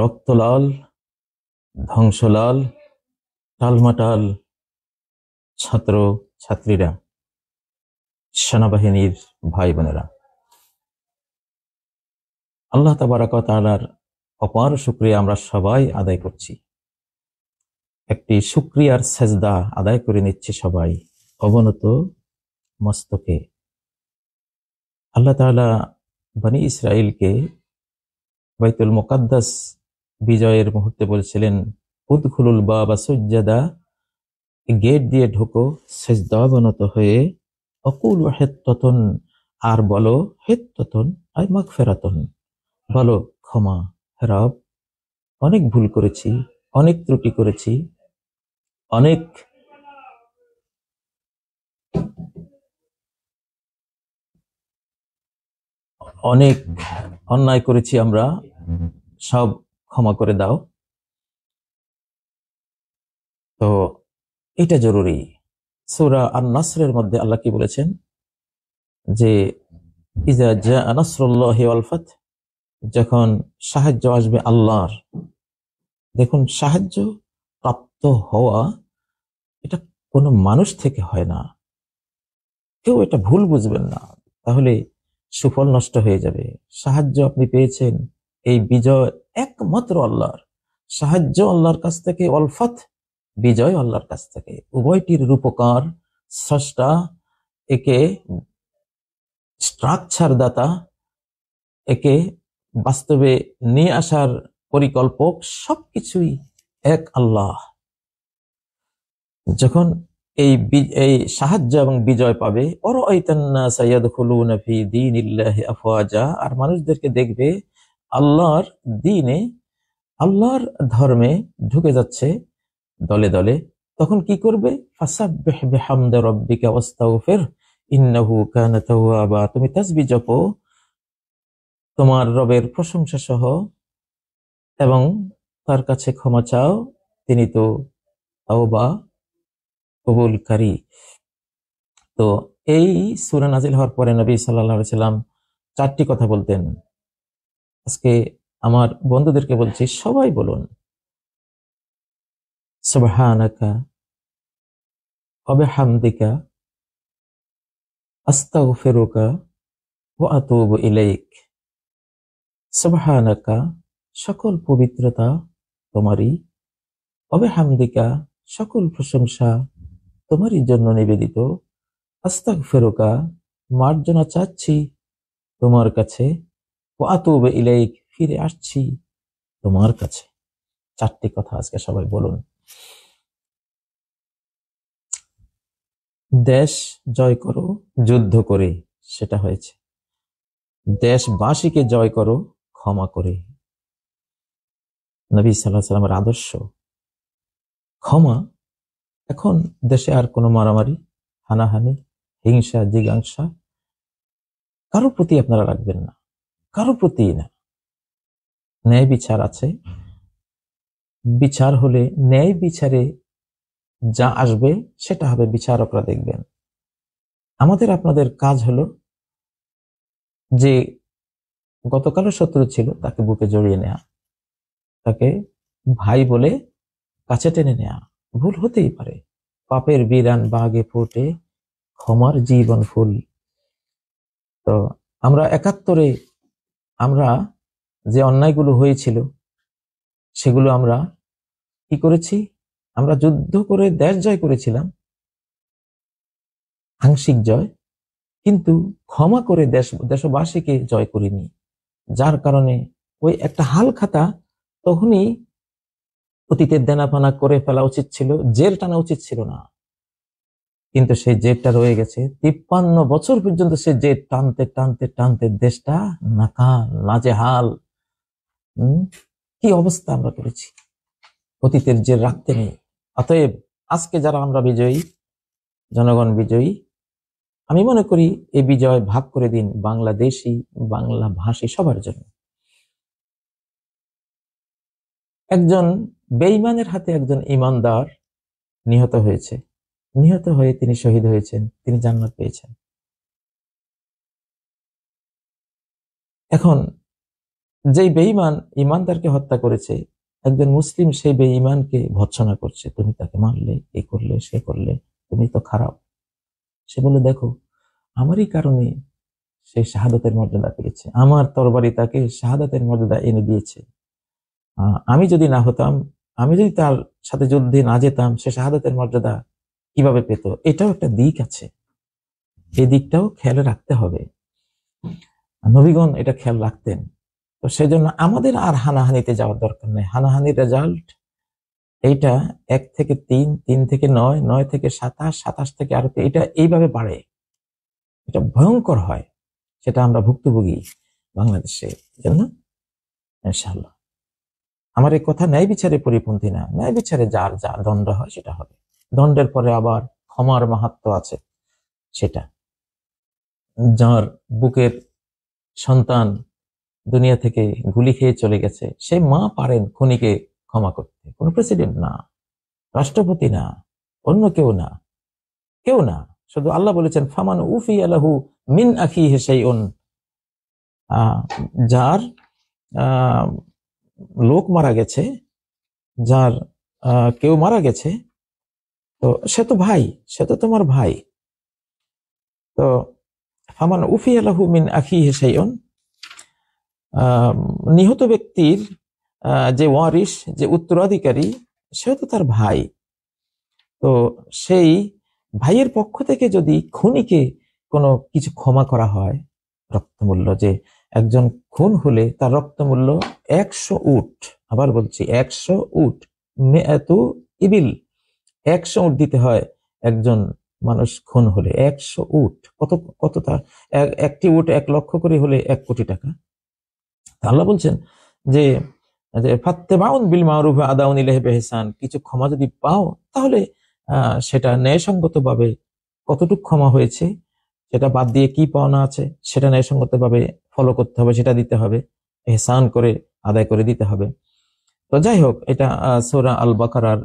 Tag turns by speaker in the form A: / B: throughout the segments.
A: রক্তলাল ধ্বংসলাল টালমাটাল ছাত্র ছাত্রীরা সেনাবাহিনীর ভাই বোনেরা আল্লাহ তাবারাকতালার অপার শুক্রিয়া আমরা সবাই আদায় করছি একটি শুক্রিয়ার সেজদা আদায় করে নিচ্ছে সবাই অবনত মস্তকে আল্লাহ তালা বানি ইসরায়েলকে বাইতুল মোকাদ্দাস বিজয়ের মুহূর্তে বলেছিলেন উদ্খুলুল বাবা সজ্জাদা গেট দিয়ে ঢোকো সেজদাবনত হয়ে অকুল ততন আর বলো ততন আর মাঘ ফেরাতন বলো ক্ষমা রব অনেক ভুল করেছি অনেক ত্রুটি করেছি অনেক অনেক অন্যায় করেছি আমরা সব ক্ষমা করে দাও তো এটা জরুরি সুরা আর নাসরের মধ্যে আল্লাহ কি বলেছেন যে ইজা জা নাসরুল্লাহ আলফাত যখন সাহায্য আসবে আল্লাহর দেখুন সাহায্য প্রাপ্ত হওয়া এটা কোনো মানুষ থেকে হয় না কেউ এটা ভুল বুঝবেন না তাহলে সুফল নষ্ট হয়ে যাবে সাহায্য আপনি পেয়েছেন এই বিজয় একমাত্র আল্লাহর সাহায্য আল্লাহর কাছ থেকে অলফাত বিজয় আল্লাহর কাছ থেকে উভয়টির রূপকার স্রষ্টা একে স্ট্রাকচার দাতা একে বাস্তবে নিয়ে আসার পরিকল্পক সব কিছুই এক আল্লাহ যখন এই এই সাহায্য এবং বিজয় পাবে আর মানুষদেরকে দেখবে আল্লাহর দিনে আল্লাহর ধর্মে ঢুকে যাচ্ছে দলে দলে তখন কি করবে তুমি তাসবি জপ তোমার রবের প্রশংসা সহ এবং তার কাছে ক্ষমা চাও তিনি তো বা কবুলকারী তো এই সুরেন আজিল হওয়ার পরে নবী সাল্লাহ সাল্লাম চারটি কথা বলতেন আজকে আমার বন্ধুদেরকে বলছি সবাই বলুন সুবহানাকা ইলাইক সকল পবিত্রতা তোমারই অবে হামদিকা সকল প্রশংসা তোমারই জন্য নিবেদিত আস্তাক ফেরোকা মার্জনা চাচ্ছি তোমার কাছে আতুবে ইলাইক ফিরে আসছি তোমার কাছে চারটি কথা আজকে সবাই বলুন দেশ জয় করো যুদ্ধ করে সেটা হয়েছে দেশবাসীকে জয় করো ক্ষমা করে নবী সাল্লাহ সাল্লামের আদর্শ ক্ষমা এখন দেশে আর কোনো মারামারি হানাহানি হিংসা জিজ্ঞাসা কারোর প্রতি আপনারা রাখবেন না কারো প্রতি না ন্যায় বিচার আছে বিচার হলে ন্যায় বিচারে যা আসবে সেটা হবে বিচারকরা দেখবেন আমাদের আপনাদের কাজ হলো যে গতকালও শত্রু ছিল তাকে বুকে জড়িয়ে নেয়া তাকে ভাই বলে কাছে টেনে নেয়া ভুল হতেই পারে পাপের বিরান বাগে ফোটে ক্ষমার জীবন ফুল তো আমরা একাত্তরে আমরা যে অন্যায়গুলো হয়েছিল সেগুলো আমরা কি করেছি আমরা যুদ্ধ করে দেশ জয় করেছিলাম আংশিক জয় কিন্তু ক্ষমা করে দেশ দেশবাসীকে জয় করিনি যার কারণে ওই একটা হাল খাতা তখনই অতীতের দেনাপানা করে ফেলা উচিত ছিল জেল টানা উচিত ছিল না কিন্তু সেই জেটটা রয়ে গেছে তিপ্পান্ন বছর পর্যন্ত সে জেট টানতে টানতে টানতে দেশটা নাকাল নাজেহাল কি অবস্থা আমরা করেছি অতীতের যে রাখতে নেই অতএব আজকে যারা আমরা বিজয়ী জনগণ বিজয়ী আমি মনে করি এই বিজয় ভাগ করে দিন বাংলাদেশি বাংলা ভাষী সবার জন্য একজন বেইমানের হাতে একজন ইমানদার নিহত হয়েছে নিহত হয়ে তিনি শহীদ হয়েছেন তিনি জান্নাত পেয়েছেন এখন যেই বেঈমান ইমানদারকে হত্যা করেছে একজন মুসলিম সেই বেঈমানকে ভৎসনা করছে তুমি তাকে মারলে এ করলে সে করলে তুমি তো খারাপ সে বলে দেখো আমারই কারণে সে শাহাদাতের মর্যাদা পেয়েছে আমার তরবারি তাকে শাহাদাতের মর্যাদা এনে দিয়েছে আমি যদি না হতাম আমি যদি তার সাথে যুদ্ধে না যেতাম সে শাহাদাতের মর্যাদা কিভাবে পেত এটাও একটা দিক আছে এই দিকটাও খেয়াল রাখতে হবে নবীগণ এটা খেয়াল রাখতেন তো সেই জন্য আমাদের আর হানাহানিতে যাওয়ার দরকার নেই হানাহানির রেজাল্ট এইটা এক থেকে তিন তিন থেকে নয় নয় থেকে সাতাশ সাতাশ থেকে আরো এটা এইভাবে বাড়ে এটা ভয়ঙ্কর হয় সেটা আমরা ভুক্তভোগী বাংলাদেশে ইনশাল্লাহ আমার এই কথা ন্যায় বিচারে পরিপন্থী না ন্যায় বিচারে যার যা দণ্ড হয় সেটা হবে দণ্ডের পরে আবার ক্ষমার মাহাত্ম আছে সেটা যার বুকের সন্তান দুনিয়া থেকে গুলি খেয়ে চলে গেছে সে মা পারেন খুনিকে ক্ষমা করতে কোনো প্রেসিডেন্ট না রাষ্ট্রপতি না অন্য কেউ না কেউ না শুধু আল্লাহ বলেছেন ফামান উফি আলাহু মিন আখি হেসাই অন যার লোক মারা গেছে যার কেউ মারা গেছে তো সে তো ভাই সে তো তোমার ভাই তো ফামান উফি আলাহু মিন আখি হেসাইন নিহত ব্যক্তির যে ওয়ারিস যে উত্তরাধিকারী সে তো তার ভাই তো সেই ভাইয়ের পক্ষ থেকে যদি খুনিকে কোনো কিছু ক্ষমা করা হয় রক্তমূল্য যে একজন খুন হলে তার রক্তমূল্য একশো উট আবার বলছি একশো উট এত ইবিল একশো উট দিতে হয় একজন মানুষ খুন হলে একশো উট কত কত তার একটি উট এক লক্ষ করে হলে এক কোটি টাকা আল্লাহ বলছেন যে ফাত্তে মাউন বিল মাহরুফ আদাউন ইলেহ বেহসান কিছু ক্ষমা যদি পাও তাহলে সেটা ন্যায়সঙ্গতভাবে কতটুক ক্ষমা হয়েছে সেটা বাদ দিয়ে কি পাওনা আছে সেটা ন্যায়সঙ্গতভাবে ফলো করতে হবে সেটা দিতে হবে এহসান করে আদায় করে দিতে হবে তো যাই হোক এটা সোরা আল বাকারার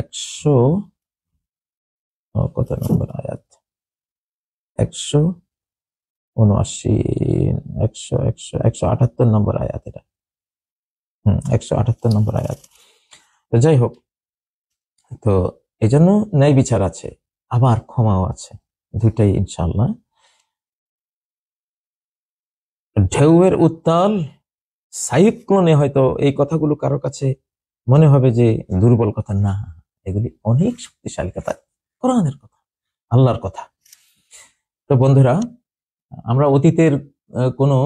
A: একশো কত নম্বর আয়াত একশো উনআশি একশো একশো একশো আটাত্তর নম্বর আয়াত এটা হম একশো আটাত্তর নম্বর আয়াত তো যাই হোক তো এই জন্য ন্যায় বিচার আছে আবার ক্ষমাও আছে দুইটাই ইনশাল্লাহ ঢেউয়ের উত্তাল সাইক্লোনে হয়তো এই কথাগুলো কারো কাছে মনে হবে যে দুর্বল কথা না এগুলি অনেক শক্তিশালী কথা কোরআনের কথা আল্লাহর কথা তো বন্ধুরা আমরা অতীতের কোনো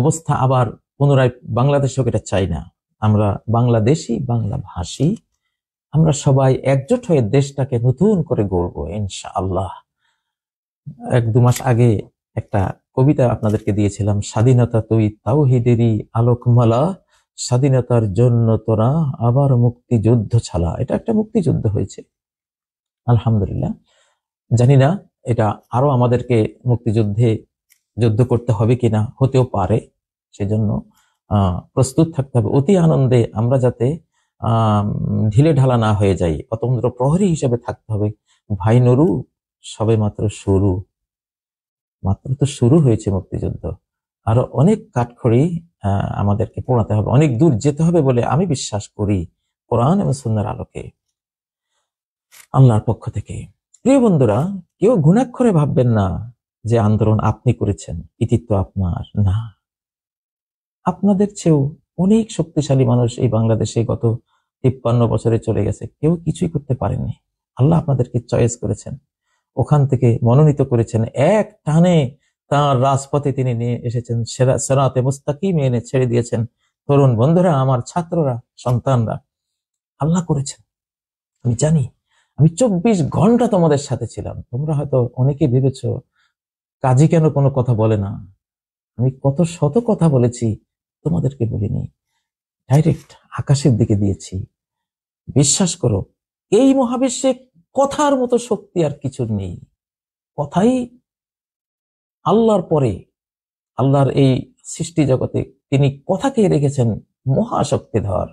A: অবস্থা আবার পুনরায় বাংলাদেশকে এটা চাই না আমরা বাংলাদেশি বাংলা ভাষী আমরা সবাই একজোট হয়ে দেশটাকে নতুন করে গড়ব ইনশা আল্লাহ এক দু মাস আগে একটা কবিতা আপনাদেরকে দিয়েছিলাম স্বাধীনতা তুই তাও তাওহিদেরই আলোকমালা স্বাধীনতার জন্য তোরা আবার মুক্তিযুদ্ধ ছাড়া এটা একটা মুক্তিযুদ্ধ হয়েছে আলহামদুলিল্লাহ জানি না এটা আরো আমাদেরকে মুক্তিযুদ্ধে যুদ্ধ করতে হবে কিনা হতেও পারে সেজন্য প্রস্তুত থাকতে হবে অতি আনন্দে আমরা যাতে ঢিলে ঢালা না হয়ে যাই অতন্ত্র প্রহরী হিসেবে থাকতে হবে ভাই নরু সবে মাত্র শুরু মাত্র তো শুরু হয়েছে মুক্তিযুদ্ধ আরো অনেক কাঠখড়ি আমাদেরকে পড়াতে হবে অনেক দূর যেতে হবে বলে আমি বিশ্বাস করি কোরআন এবং সুন্দর আলোকে আল্লাহর পক্ষ থেকে প্রিয় বন্ধুরা কেউ ঘুণাক্ষরে ভাববেন না যে আন্দোলন আপনি করেছেন কৃতিত্ব আপনার না আপনাদের চেয়েও অনেক শক্তিশালী মানুষ এই বাংলাদেশে গত তিপ্পান্ন বছরে চলে গেছে কেউ কিছুই করতে পারেননি আল্লাহ আপনাদেরকে চয়েস করেছেন ওখান থেকে মনোনীত করেছেন এক টানে তাঁর রাজপথে তিনি নিয়ে এসেছেন সেরা সেরাতে মুস্তাকিম এনে ছেড়ে দিয়েছেন তরুণ বন্ধুরা আমার ছাত্ররা সন্তানরা আল্লাহ করেছেন আমি জানি আমি চব্বিশ ঘন্টা তোমাদের সাথে ছিলাম তোমরা হয়তো অনেকে ভেবেছ কাজী কেন কোনো কথা বলে না আমি কত শত কথা বলেছি তোমাদেরকে বলিনি ডাইরেক্ট আকাশের দিকে দিয়েছি বিশ্বাস করো এই মহাবিশ্বে কথার মতো শক্তি আর কিছু নেই কথাই আল্লাহর পরে আল্লাহর এই সৃষ্টি জগতে তিনি কথাকে রেখেছেন মহাশক্তিধর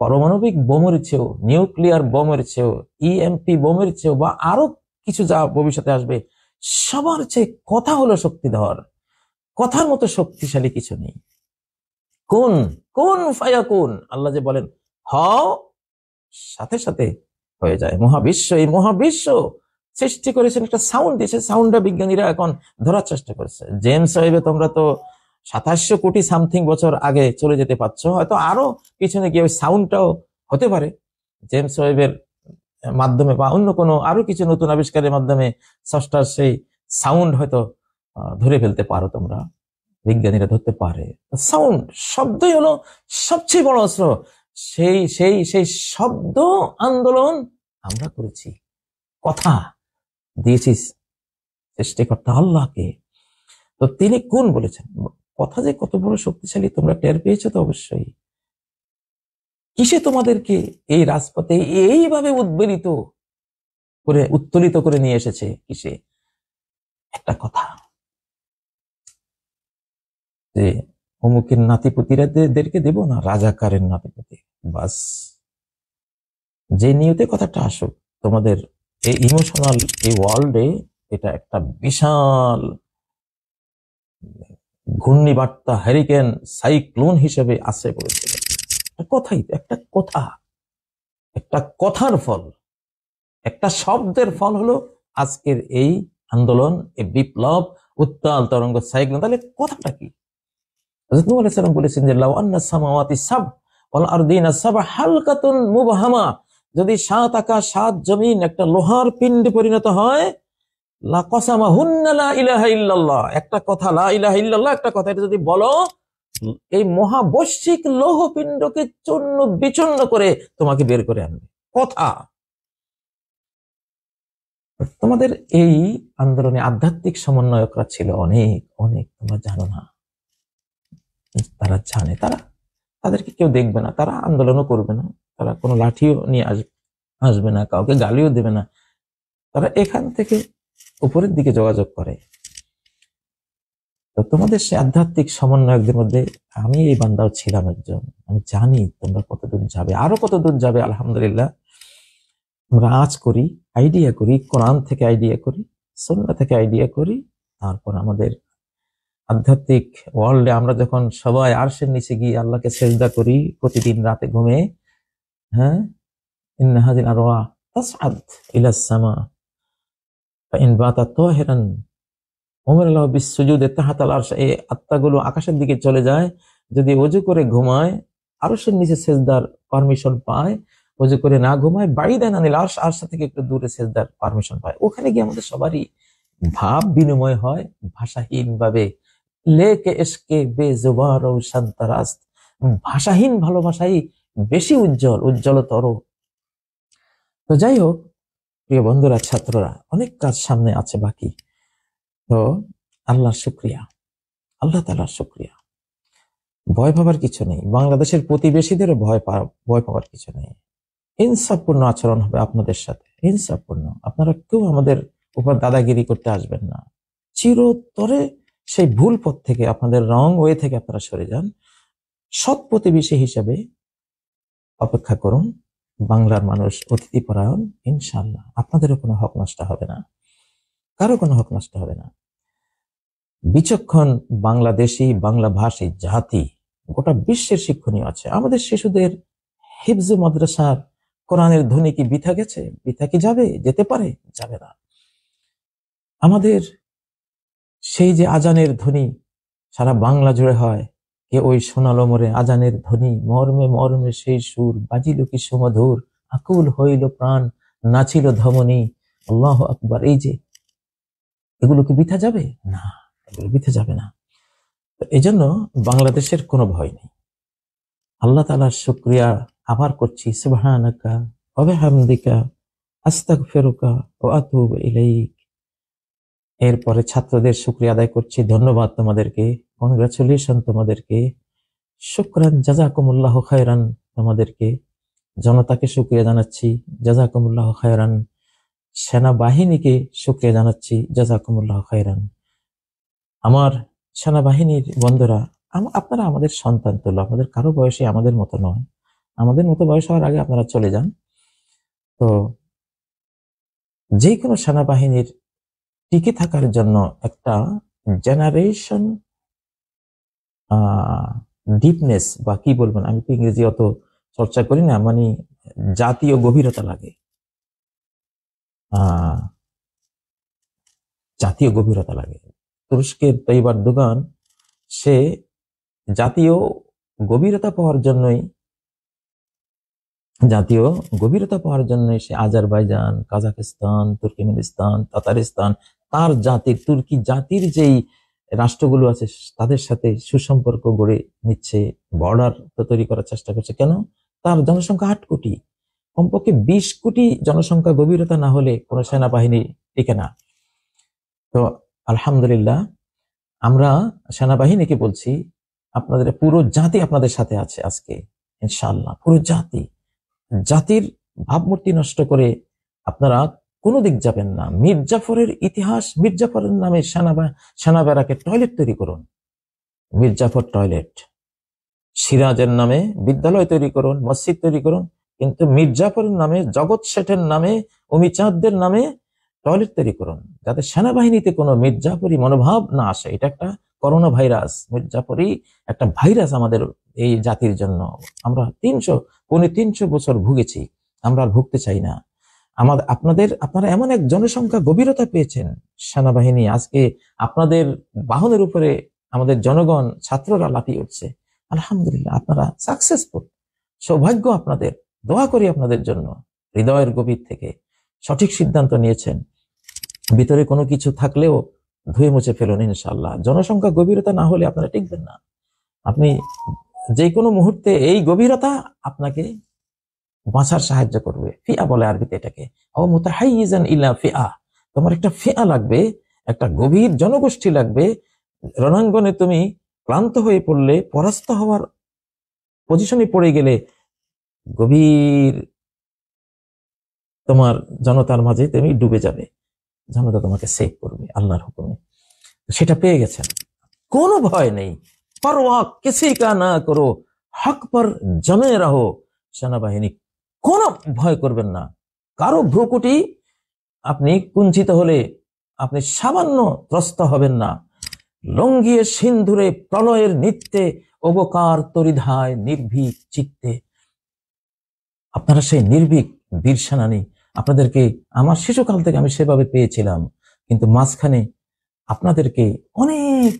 A: পারমাণবিক বোমের চেয়েও নিউক্লিয়ার বোমের চেয়েও ইএমপি e বোমের চেয়েও বা আরো কিছু যা ভবিষ্যতে আসবে সবার চেয়ে কথা হলো শক্তিধর কথার মতো শক্তিশালী কিছু নেই কোন কোন ফায়া কোন আল্লাহ যে বলেন হ সাথে সাথে হয়ে যায় মহাবিশ্ব এই মহাবিশ্ব সৃষ্টি করেছেন একটা সাউন্ড দিয়েছে সাউন্ডটা বিজ্ঞানীরা এখন ধরার চেষ্টা করেছে জেমস সাহেবে তোমরা তো সাতাশশো কোটি সামথিং বছর আগে চলে যেতে পারছো হয়তো আরো পিছনে গিয়ে ওই সাউন্ডটাও হতে পারে জেমস ওয়েবের মাধ্যমে বা অন্য কোনো আরো কিছু নতুন আবিষ্কারের মাধ্যমে ষষ্ঠার সেই সাউন্ড হয়তো ধরে ফেলতে পারো তোমরা বিজ্ঞানীরা ধরতে পারে সাউন্ড শব্দই হলো সবচেয়ে বড় অস্ত্র সেই সেই সেই শব্দ আন্দোলন আমরা করেছি কথা দিয়েছিস করতে আল্লাহকে তো তিনি কোন বলেছেন কথা যে কত বড় শক্তিশালী তোমরা টের পেয়েছ তো অবশ্যই কিসে তোমাদেরকে এই রাজপথে এইভাবে উদ্বেলিত করে উত্তোলিত করে নিয়ে এসেছে কিসে একটা কথা যে অমুকের নাতিপুতিরাদেরকে দেব না রাজাকারের নাতিপুতি বাস যে নিয়তে কথাটা আসুক তোমাদের এই ইমোশনাল এই ওয়ার্ল্ডে এটা একটা বিশাল ঘূর্ণিবার্তা হ্যারিকেন সাইক্লোন হিসেবে আসে পড়েছিল কথাই একটা কথা একটা কথার ফল একটা শব্দের ফল হলো আজকের এই আন্দোলন এই বিপ্লব উত্তাল তরঙ্গ সাইক্লোন তাহলে কথাটা কি বলেছেন যে লাউ আন্না সামাওয়াতি সাব আর দিন সাব হালকাতুন মুবহামা যদি সাত আকাশ সাত জমিন একটা লোহার পিণ্ড পরিণত হয় একটা কথা লাহ একটা কথা এটা যদি বলো এই মহাবৈশ্বিক লৌহপিণ্ডকে করে তোমাকে বের করে আনবে কথা তোমাদের এই আন্দোলনে আধ্যাত্মিক সমন্বয়করা ছিল অনেক অনেক তোমরা জানো না তারা জানে তারা তাদেরকে কেউ দেখবে না তারা আন্দোলনও করবে না তারা কোনো লাঠিও নিয়ে আস আসবে না কাউকে গালিও দেবে না তারা এখান থেকে উপরের দিকে যোগাযোগ করে তো তোমাদের সে আধ্যাত্মিক সমন্বয়কদের মধ্যে আমি এই বান্দাও ছিলাম একজন আমি জানি তোমরা কতদূর যাবে আরো কতদূর যাবে আলহামদুলিল্লাহ আমরা আজ করি আইডিয়া করি কোরআন থেকে আইডিয়া করি সন্না থেকে আইডিয়া করি তারপর আমাদের আধ্যাত্মিক ওয়ার্ল্ডে আমরা যখন সবাই আরশের নিচে গিয়ে আল্লাহকে সেজদা করি প্রতিদিন রাতে ঘুমে হ্যাঁ هذه الأرواح تصعد السماء طاهرا আকাশের দিকে চলে যায় যদি অজু করে ঘুমায় আরশের নিচে সেজদার পারমিশন পায় অজু করে না ঘুমায় বাড়ি দেন আনিল আরশ আরশা থেকে একটু দূরে সেজদার পারমিশন পায় ওখানে গিয়ে আমাদের সবারই ভাব বিনিময় হয় ভাষাহীন ভাবে লেকে এসকে বে জোবার ও শান্তারাস্ত ভাষাহীন ভালোবাসাই বেশি উজ্জ্বল উজ্জ্বলতর তো যাই হোক প্রিয় বন্ধুরা ছাত্ররা অনেক কাজ সামনে আছে বাকি তো আল্লাহর শুক্রিয়া আল্লাহ তালার শুক্রিয়া ভয় পাবার কিছু নেই বাংলাদেশের প্রতিবেশীদেরও ভয় পা ভয় পাওয়ার কিছু নেই ইনসাফপূর্ণ আচরণ হবে আপনাদের সাথে ইনসাফপূর্ণ আপনারা কেউ আমাদের উপর দাদাগিরি করতে আসবেন না চিরতরে সেই ভুল পথ থেকে আপনাদের রং ওয়ে থেকে আপনারা সরে যান সৎ প্রতিবেশী হিসাবে অপেক্ষা করুন বাংলার মানুষ অতিথি পরায়ণ ইনশাল্লাহ আপনাদেরও কোনো হক নষ্ট হবে না কারো কোনো হক নষ্ট হবে না বিচক্ষণ বাংলাদেশি বাংলা ভাষী জাতি গোটা বিশ্বের শিক্ষণীয় আছে আমাদের শিশুদের হিফজু মাদ্রাসার কোরআনের ধ্বনি কি বিথা গেছে বিথা কি যাবে যেতে পারে যাবে না আমাদের সেই যে আজানের ধ্বনি সারা বাংলা জুড়ে হয় কে ওই সোনাল মরে আজানের ধ্বনি মর্মে মর্মে সেই সুর বাজিল কি সুমধুর আকুল হইল প্রাণ নাচিল ধমনি আল্লাহ আকবার এই যে এগুলো কি বিথা যাবে না এগুলো বিথা যাবে না এই জন্য বাংলাদেশের কোনো ভয় নেই আল্লাহ তালার শুক্রিয়া আবার করছি সুবাহানাকা অবে হামদিকা আস্তাক ফেরুকা ও আতুব ইলাইক এরপরে ছাত্রদের শুক্রিয়া আদায় করছি ধন্যবাদ তোমাদেরকে কংগ্রেচুলেশন তোমাদেরকে শুক্রান জাজাকুমুল্লাহ খায়রান তোমাদেরকে জনতাকে শুক্রিয়া জানাচ্ছি জাজাকুমুল্লাহ খায়রান সেনাবাহিনীকে শুক্রিয়া জানাচ্ছি জাজাকুমুল্লাহ খায়রান আমার সেনাবাহিনীর বন্ধুরা আপনারা আমাদের সন্তান তুলো আমাদের কারো বয়সে আমাদের মতো নয় আমাদের মতো বয়স হওয়ার আগে আপনারা চলে যান তো যে কোনো সেনাবাহিনীর টিকে থাকার জন্য একটা জেনারেশন ডিপনেস বা কি বলবেন আমি তো ইংরেজি অত চর্চা করি না মানে জাতীয় গভীরতা লাগে জাতীয় গভীরতা লাগে তুরস্কের তৈবার দোকান সে জাতীয় গভীরতা পাওয়ার জন্যই জাতীয় গভীরতা পাওয়ার জন্য সে আজারবাইজান কাজাকিস্তান তুর্কিমিনিস্তান তাতারিস্তান তার জাতির তুর্কি জাতির যেই আহ রাষ্ট্রগুলো আছে তাদের সাথে সুসম্পর্ক গড়ে নিচ্ছে বর্ডার তো তৈরি করার চেষ্টা করছে কেন তার জনসংখ্যা আট কোটি কমপক্ষে বিশ কোটি জনসংখ্যা গভীরতা না হলে কোনো সেনাবাহিনী টিকে না তো আলহামদুলিল্লাহ আমরা সেনাবাহিনীকে বলছি আপনাদের পুরো জাতি আপনাদের সাথে আছে আজকে ইনশাল্লাহ পুরো জাতি জাতির ভাবমূর্তি নষ্ট করে আপনারা কোনো দিক যাবেন না মির্জাফরের ইতিহাস মির্জাফরের নামে সেনাবা সেনাবেড়াকে টয়লেট তৈরি করুন মির্জাফর টয়লেট সিরাজের নামে বিদ্যালয় তৈরি করুন মসজিদ তৈরি করুন কিন্তু মির্জাফরের নামে জগৎ শেঠের নামে অমিচাঁদদের নামে টয়লেট তৈরি করুন যাতে সেনাবাহিনীতে কোনো মির্জাফরি মনোভাব না আসে এটা একটা করোনা ভাইরাস মির্জাফরি একটা ভাইরাস আমাদের এই জাতির জন্য আমরা তিনশো পৌনে তিনশো বছর ভুগেছি আমরা আর ভুগতে চাই না আমাদের আপনাদের আপনারা এমন এক জনসংখ্যা গভীরতা পেয়েছেন সেনাবাহিনী আজকে আপনাদের বাহনের উপরে আমাদের জনগণ ছাত্ররা লাফিয়ে উঠছে আলহামদুলিল্লাহ আপনারা সাকসেসফুল সৌভাগ্য আপনাদের দোয়া করি আপনাদের জন্য হৃদয়ের গভীর থেকে সঠিক সিদ্ধান্ত নিয়েছেন ভিতরে কোনো কিছু থাকলেও ধুয়ে মুছে ফেলুন ইনশাল্লাহ জনসংখ্যা গভীরতা না হলে আপনারা টিকবেন না আপনি যে কোনো মুহূর্তে এই গভীরতা আপনাকে বাঁচার সাহায্য করবে ফিয়া বলে আরবিতে এটাকে ও মোতাহাইজান ইলা ফিয়া তোমার একটা ফিয়া লাগবে একটা গভীর জনগোষ্ঠী লাগবে রণাঙ্গনে তুমি ক্লান্ত হয়ে পড়লে পরাস্ত হওয়ার পজিশনে পড়ে গেলে গভীর তোমার জনতার মাঝে তুমি ডুবে যাবে জনতা তোমাকে সেভ করবে আল্লাহর হুকুমে সেটা পেয়ে গেছেন কোনো ভয় নেই পরোয়া কেসে কা না করো হক পর জমে রাহো সেনাবাহিনী কোনো ভয় করবেন না কারো ভ্রুকুটি আপনি কুঞ্চিত হলে আপনি সামান্য ত্রস্ত হবেন না লঙ্গিয়ে সিন্ধুরে প্রলয়ের নিত্যে অবকার তরিধায় নির্ভীক চিত্তে আপনারা সেই নির্ভীক বীরসানানি আপনাদেরকে আমার শিশুকাল থেকে আমি সেভাবে পেয়েছিলাম কিন্তু মাঝখানে আপনাদেরকে অনেক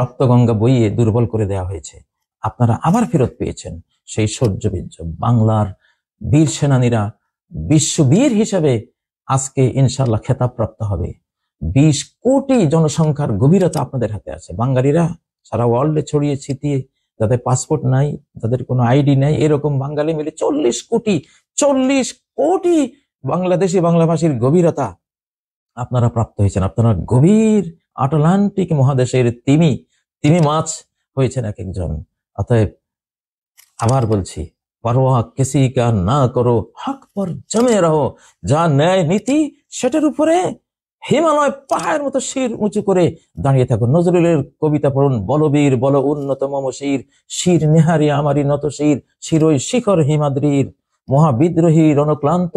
A: রক্তগঙ্গা বইয়ে দুর্বল করে দেয়া হয়েছে আপনারা আবার ফেরত পেয়েছেন সেই সৌর্যবীর্য বাংলার বীর সেনানীরা বিশ্ববীর হিসাবে আজকে ইনশাল্লাহ খেতাবপ্রাপ্ত হবে বিশ কোটি জনসংখ্যার গভীরতা আপনাদের হাতে আছে বাঙালিরা সারা ওয়ার্ল্ডে ছড়িয়ে ছিটিয়ে যাদের পাসপোর্ট নাই যাদের কোনো আইডি নাই এরকম বাঙালি মিলে চল্লিশ কোটি চল্লিশ কোটি বাংলাদেশি বাংলাভাষীর গভীরতা আপনারা প্রাপ্ত হয়েছেন আপনারা গভীর আটলান্টিক মহাদেশের তিমি তিমি মাছ হয়েছেন এক একজন অতএব আবার বলছি পরোয়া কা না করো হক পর জমে রহো যা ন্যায় নীতি সেটার উপরে হিমালয় পাহাড়ের মতো শির উঁচু করে দাঁড়িয়ে থাকো নজরুলের কবিতা পড়ুন বলবীর বল উন্নত মম শির শির নেহারি আমারই নত শির শিরই শিখর হিমাদ্রির মহাবিদ্রোহী রণক্লান্ত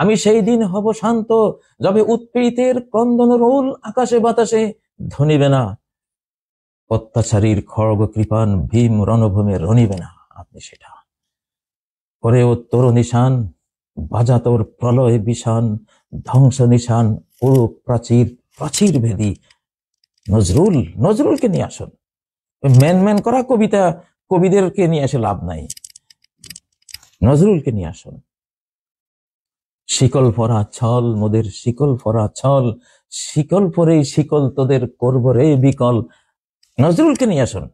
A: আমি সেই দিন হব শান্ত যবে উৎপীড়িতের ক্রন্দন রোল আকাশে বাতাসে ধনিবে না অত্যাচারীর খড়গ কৃপান ভীম রণভূমে রনিবে না আপনি সেটা করে ও তোর নিশান বাজা তোর প্রলয় বিশান ধ্বংস নিশান পুরো প্রাচীর প্রাচীর ভেদি নজরুল নজরুলকে নিয়ে আসুন ম্যান ম্যান করা কবিতা কবিদেরকে নিয়ে আসে লাভ নাই নজরুলকে নিয়ে আসুন শিকল ফরা ছল মোদের শিকল ফরা ছল শিকল পরেই শিকল তোদের করব রে বিকল নজরুলকে নিয়ে আসুন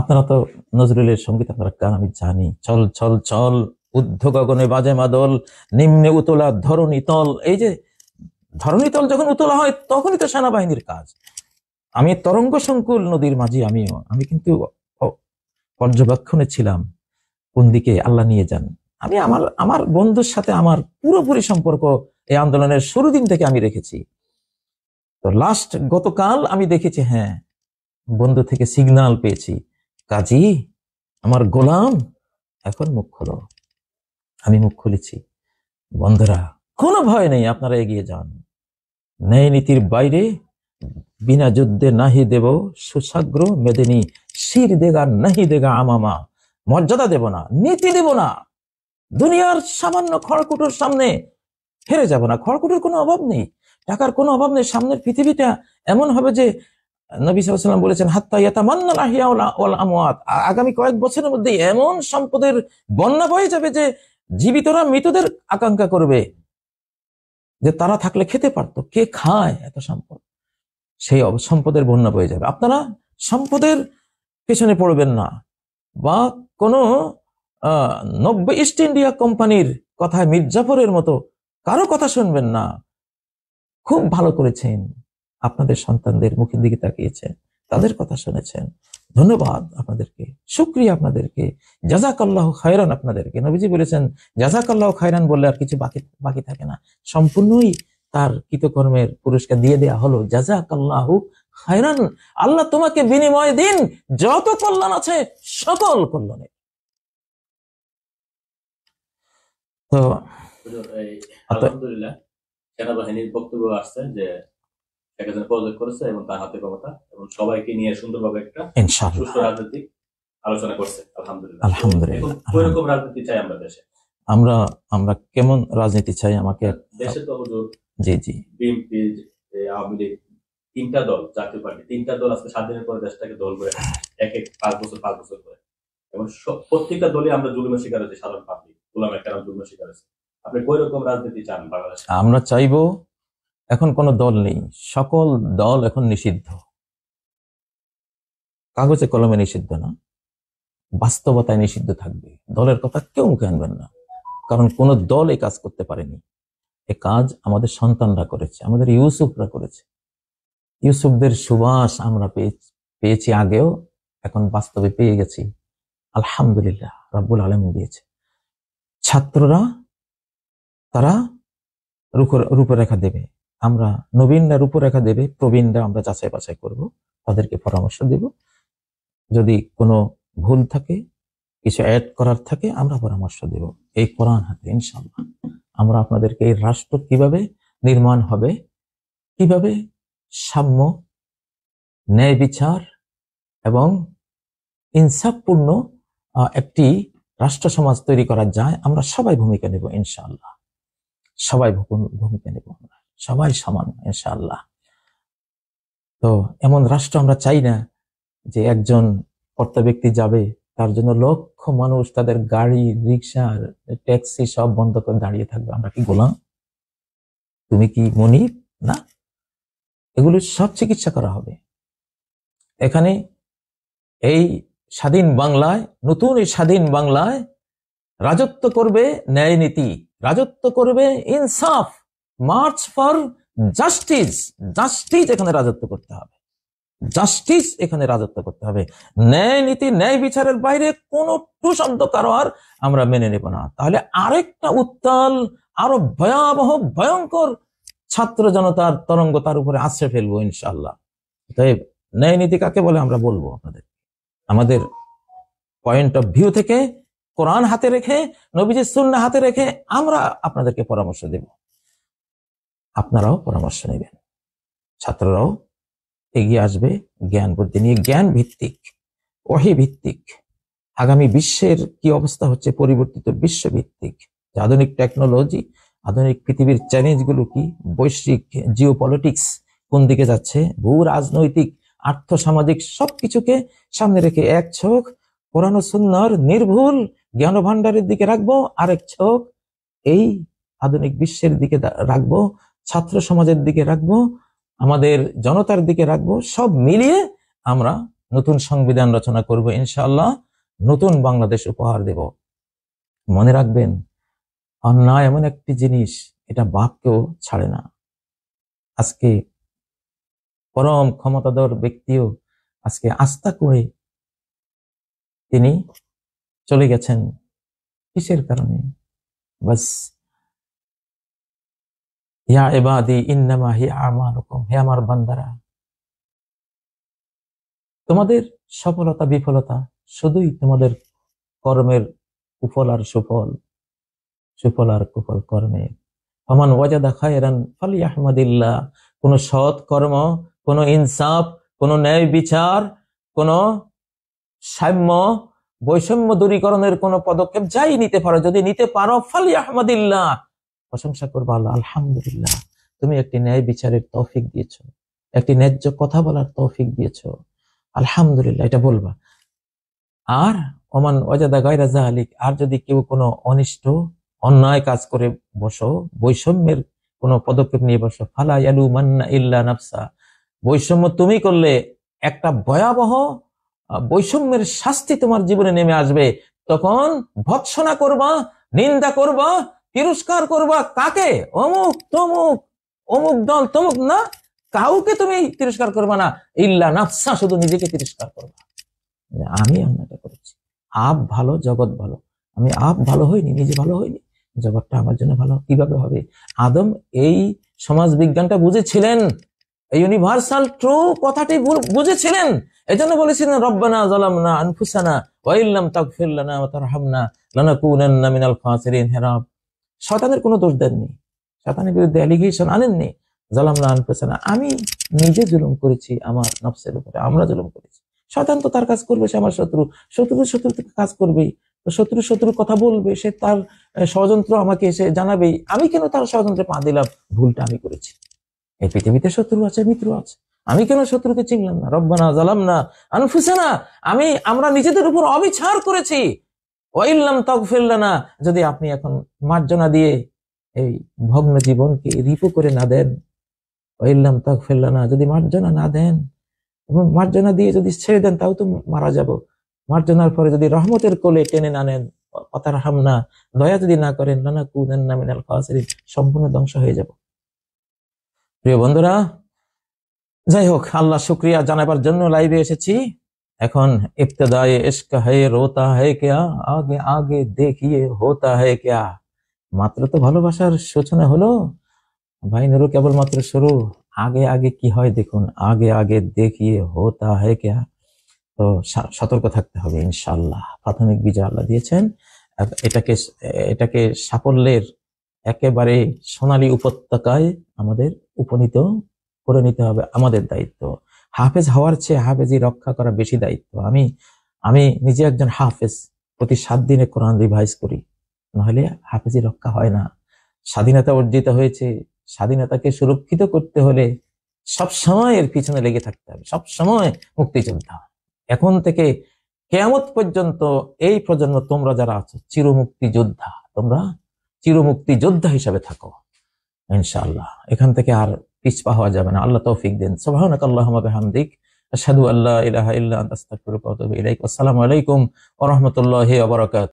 A: আপনারা তো নজরুলের সঙ্গীত আপনারা গান আমি জানি চল চল চল উদ্ধ গগনে বাজে মাদল নিম্নে উতলা ধরণী তল এই যে ধরণী তল যখন উতলা হয় তখনই তো সেনাবাহিনীর কাজ আমি তরঙ্গ সংকুল নদীর মাঝি আমিও আমি কিন্তু পর্যবেক্ষণে ছিলাম কোন দিকে আল্লাহ নিয়ে যান আমি আমার আমার বন্ধুর সাথে আমার পুরোপুরি সম্পর্ক এই আন্দোলনের শুরু দিন থেকে আমি রেখেছি তো লাস্ট গতকাল আমি দেখেছি হ্যাঁ বন্ধু থেকে সিগনাল পেয়েছি কাজী আমার গোলাম এখন মুখ খোলো আমি মুখ খুলেছি বন্ধুরা কোনো ভয় নেই আপনারা এগিয়ে যান ন্যায় নীতির বাইরে বিনা যুদ্ধে নাহি দেব সুসাগ্র মেদিনী শির দেগা নাহি দেগা আমামা মর্যাদা দেব না নীতি দেব না দুনিয়ার সামান্য খড়কুটোর সামনে হেরে যাব না খড়কুটোর কোনো অভাব নেই টাকার কোনো অভাব নেই সামনের পৃথিবীটা এমন হবে যে নবী সাল্লাম বলেছেন হাত্তা ইয়াতামান্নাল আহিয়া আমওয়াত আগামী কয়েক বছরের মধ্যে এমন সম্পদের বন্যা বয়ে যাবে যে জীবিতরা মৃতদের আকাঙ্ক্ষা করবে যে তারা থাকলে খেতে পারতো কে খায় এত সম্পদ সেই সম্পদের বন্যা বয়ে যাবে আপনারা সম্পদের পেছনে পড়বেন না বা কোনো নব্বই ইস্ট ইন্ডিয়া কোম্পানির কথায় মির্জাফরের মতো কারো কথা শুনবেন না খুব ভালো করেছেন আপনাদের সন্তানদের মুখের দিকে তাকিয়েছেন তাদের কথা শুনেছেন ধন্যবাদ আপনাদেরকে সুক্রিয়া আপনাদেরকে জাজাকাল্লাহ খায়রান আপনাদেরকে নবীজি বলেছেন জাজাকাল্লাহ খায়রান বললে আর কিছু বাকি বাকি থাকে না সম্পূর্ণই তার কৃতকর্মের পুরস্কার দিয়ে দেয়া হলো জাজাকাল্লাহ খায়রান আল্লাহ তোমাকে বিনিময় দিন যত কল্যাণ আছে সকল কল্যাণে তো আলহামদুলিল্লাহ সেনাবাহিনীর বক্তব্য আসছে যে শেখ হাসিনা পদত্যাগ করেছে এবং তার হাতে ক্ষমতা এবং সবাইকে নিয়ে সুন্দরভাবে একটা সুস্থ রাজনৈতিক আলোচনা করছে আলহামদুলিল্লাহ আলহামদুলিল্লাহ এরকম রাজনীতি চাই আমরা দেশে আমরা আমরা কেমন রাজনীতি চাই আমাকে দেশে তো হুজুর জি জি বিএনপি আওয়ামী লীগ তিনটা দল জাতীয় পার্টি তিনটা দল আজকে স্বাধীনের পরে দেশটাকে দল করে হ্যাঁ। এক এক পাঁচ বছর পাঁচ বছর করে এবং প্রত্যেকটা দলই আমরা জুলুমের শিকার হয়েছি সাধারণ পাবলিক গোলাম একটা জুলুমের শিকার হয়েছে আমরা চাইব এখন কোন দল নেই সকল দল এখন নিষিদ্ধ কাগজে কলমে নিষিদ্ধ না বাস্তবতায় নিষিদ্ধ থাকবে দলের কথা কেউ মুখে আনবেন না কারণ কোন দল এই কাজ করতে পারেনি এ কাজ আমাদের সন্তানরা করেছে আমাদের ইউসুফরা করেছে ইউসুফদের সুবাস আমরা পেয়েছি আগেও এখন বাস্তবে পেয়ে গেছি আলহামদুলিল্লাহ রাবুল আলম দিয়েছে ছাত্ররা তারা রূপরেখা দেবে আমরা নবীনরা রূপরেখা দেবে প্রবীণরা আমরা যাচাই বাছাই করব তাদেরকে পরামর্শ দেব যদি কোনো ভুল থাকে কিছু অ্যাড করার থাকে আমরা পরামর্শ দেব এই কোরআন হাতে ইনশাল্লাহ আমরা আপনাদেরকে এই রাষ্ট্র কিভাবে নির্মাণ হবে কিভাবে সাম্য ন্যায় বিচার এবং ইনসাফপূর্ণ একটি রাষ্ট্র সমাজ তৈরি করা যায় আমরা সবাই ভূমিকা নেব ইনশাআল্লাহ সবাই ভূমিকা নেব সবাই সমান ইনশাআল্লাহ তো এমন রাষ্ট্র আমরা চাই না যে একজন কর্তা ব্যক্তি যাবে তার জন্য লক্ষ মানুষ তাদের গাড়ি রিক্সা ট্যাক্সি সব বন্ধ করে দাঁড়িয়ে থাকবে আমরা কি গোলাম তুমি কি মনি না এগুলো সব চিকিৎসা করা হবে এখানে এই স্বাধীন বাংলায় নতুন এই স্বাধীন বাংলায় রাজত্ব করবে ন্যায় নীতি রাজত্ব করবে ইনসাফ মার্চ ফর জাস্টিস জাস্টিস এখানে রাজত্ব করতে হবে জাস্টিস এখানে রাজত্ব করতে হবে ন্যায় নীতি ন্যায় বিচারের বাইরে কোনো টু শব্দ কারো আর আমরা মেনে নেব না তাহলে আরেকটা উত্তাল আরো ভয়াবহ ভয়ঙ্কর ছাত্র জনতার তরঙ্গ তার উপরে আশ্রয় ফেলবো ইনশাল্লাহ তাই ন্যায় নীতি কাকে বলে আমরা বলবো আপনাদের আমাদের পয়েন্ট অফ ভিউ থেকে কোরআন হাতে রেখে নবীজি সুন্না হাতে রেখে আমরা আপনাদেরকে পরামর্শ দেব আপনারাও পরামর্শ নেবেন ছাত্ররাও এগিয়ে আসবে জ্ঞান বুদ্ধি নিয়ে জ্ঞান ভিত্তিক ওহি ভিত্তিক আগামী বিশ্বের কি অবস্থা হচ্ছে পরিবর্তিত বিশ্বভিত্তিক আধুনিক টেকনোলজি আধুনিক পৃথিবীর চ্যালেঞ্জগুলো কি বৈশ্বিক জিও কোন দিকে যাচ্ছে ভূ রাজনৈতিক আর্থ সামাজিক সবকিছুকে সামনে রেখে এক ছোক পুরানো সুন্দর নির্ভুল জ্ঞান ভান্ডারের দিকে রাখবো আরেক চোখ এই আধুনিক বিশ্বের দিকে রাখবো ছাত্র সমাজের দিকে রাখবো আমাদের জনতার দিকে রাখবো সব মিলিয়ে আমরা নতুন সংবিধান রচনা করব ইনশাল্লাহ নতুন বাংলাদেশ উপহার দেব মনে রাখবেন অন্যায় এমন একটি জিনিস এটা বাপকেও ছাড়ে না আজকে পরম ক্ষমতাধর ব্যক্তিও আজকে আস্থা করে তিনি চলে গেছেন কিসের কারণে বাস ইয়া এবাদি ইন্নামা হি আমালুকুম হে আমার বান্দারা তোমাদের সফলতা বিফলতা শুধুই তোমাদের কর্মের কুফল আর সুফল সুফল আর কুফল কর্মের ফমান ওয়াজাদা খায়রান ফালি আহমদিল্লাহ কোন সৎ কর্ম কোন ইনসাফ কোন ন্যায় বিচার কোন সাম্য বৈষম্য দূরীকরণের কোনো পদক্ষেপ যাই নিতে পারো যদি নিতে পারো ফালি আহমদুল্লাহ প্রশংসা করবো আল্লাহ আলহামদুলিল্লাহ তুমি একটি ন্যায় বিচারের তৌফিক দিয়েছ একটি ন্যায্য কথা বলার তৌফিক দিয়েছ আলহামদুলিল্লাহ এটা বলবা আর ওমান ওয়াজাদা গায়রাজা আলিক আর যদি কেউ কোনো অনিষ্ট অন্যায় কাজ করে বসো বৈষম্যের কোনো পদক্ষেপ নিয়ে বসো ফালা ইয়ালু মান্না ইল্লা নাফসা বৈষম্য তুমি করলে একটা ভয়াবহ বৈষম্যের শাস্তি তোমার জীবনে নেমে আসবে তখন ভৎসনা করবা নিন্দা করবা তিরস্কার করবা কাকে অমুক তমুক অমুক দল তমুক না কাউকে তুমি তিরস্কার করবা না ইল্লা নাফসা শুধু নিজেকে তিরস্কার করবা মানে আমি অন্যটা করেছি আপ ভালো জগৎ ভালো আমি আপ ভালো হইনি নিজে ভালো হইনি জগৎটা আমার জন্য ভালো কিভাবে হবে আদম এই সমাজ বিজ্ঞানটা বুঝেছিলেন ইউনিভার্সাল ট্রু কথাটি বুঝেছিলেন জন্য বলেছিলেন রব্বানা জালামনা আনফুসানা ওয়াইল্লাম তাগফির লানা ওয়া তারহামনা লানাকুনান্না মিনাল খাসিরিন শয়তানের কোনো দোষ শয়তানের বিরুদ্ধে অ্যালিগেশন জালামনা আনফুসানা আমি নিজে জুলুম করেছি আমার নফসের উপরে আমরা জুলুম করেছি শয়তান তো তার কাজ করবে সে আমার শত্রু শত্রু শত্রু কাজ করবেই শত্রু শত্রুর কথা বলবে সে তার ষড়যন্ত্র আমাকে এসে জানাবেই আমি কেন তার ষড়যন্ত্রে পা দিলাম ভুলটা আমি করেছি এই পৃথিবীতে শত্রু আছে মিত্র আছে আমি কেন শত্রুকে চিনলাম না রব্বানা জালাম না আনফুসানা আমি আমরা নিজেদের উপর অবিচার করেছি ওইলাম তক ফেললানা যদি আপনি এখন মার্জনা দিয়ে এই ভগ্ন জীবনকে রিপু করে না দেন ওইলাম তক ফেললানা যদি মার্জনা না দেন এবং মার্জনা দিয়ে যদি ছেড়ে দেন তাও তো মারা যাব মার্জনার পরে যদি রহমতের কোলে টেনে না নেন কথার না দয়া যদি না করেন নানা কুদেন নামিনাল খাওয়া সম্পূর্ণ ধ্বংস হয়ে যাবো প্রিয় বন্ধুরা যাই হোক আল্লাহ শুক্রিয়া জানাবার জন্য লাইভে এসেছি এখন ইফতদায় ইস্ক হে রোতা হে কেয়া আগে আগে দেখিয়ে হোতা হে কেয়া মাত্র তো ভালোবাসার সূচনা হলো ভাই নুরু কেবলমাত্র শুরু আগে আগে কি হয় দেখুন আগে আগে দেখিয়ে হোতা হে কেয়া তো সতর্ক থাকতে হবে ইনশাল্লাহ প্রাথমিক বিজয় আল্লাহ দিয়েছেন এটাকে এটাকে সাফল্যের একেবারে সোনালী উপত্যকায় আমাদের উপনীত করে নিতে হবে আমাদের দায়িত্ব হাফেজ হওয়ার চেয়ে হাফেজি রক্ষা করা বেশি দায়িত্ব আমি আমি নিজে একজন হাফেজ প্রতি সাত দিনে কোরআন রিভাইজ করি নাহলে হাফেজি রক্ষা হয় না স্বাধীনতা অর্জিত হয়েছে স্বাধীনতাকে সুরক্ষিত করতে হলে সব সময় এর পিছনে লেগে থাকতে হবে সব সময় মুক্তিযোদ্ধা এখন থেকে কেয়ামত পর্যন্ত এই প্রজন্ম তোমরা যারা আছো চিরমুক্তি যোদ্ধা তোমরা চিরমুক্তি যোদ্ধা হিসাবে থাকো ইনশাআল্লাহ এখান থেকে আর পিছপা হওয়া যাবে না আল্লাহ তৌফিক দিন সোভাহনক আল্লাহ হামদিক আসাদু আল্লাহ ইলাহা ইল্লা আস্তাকুর ইলাইক আসসালামু আলাইকুম ওরহমতুল্লাহ আবরকাত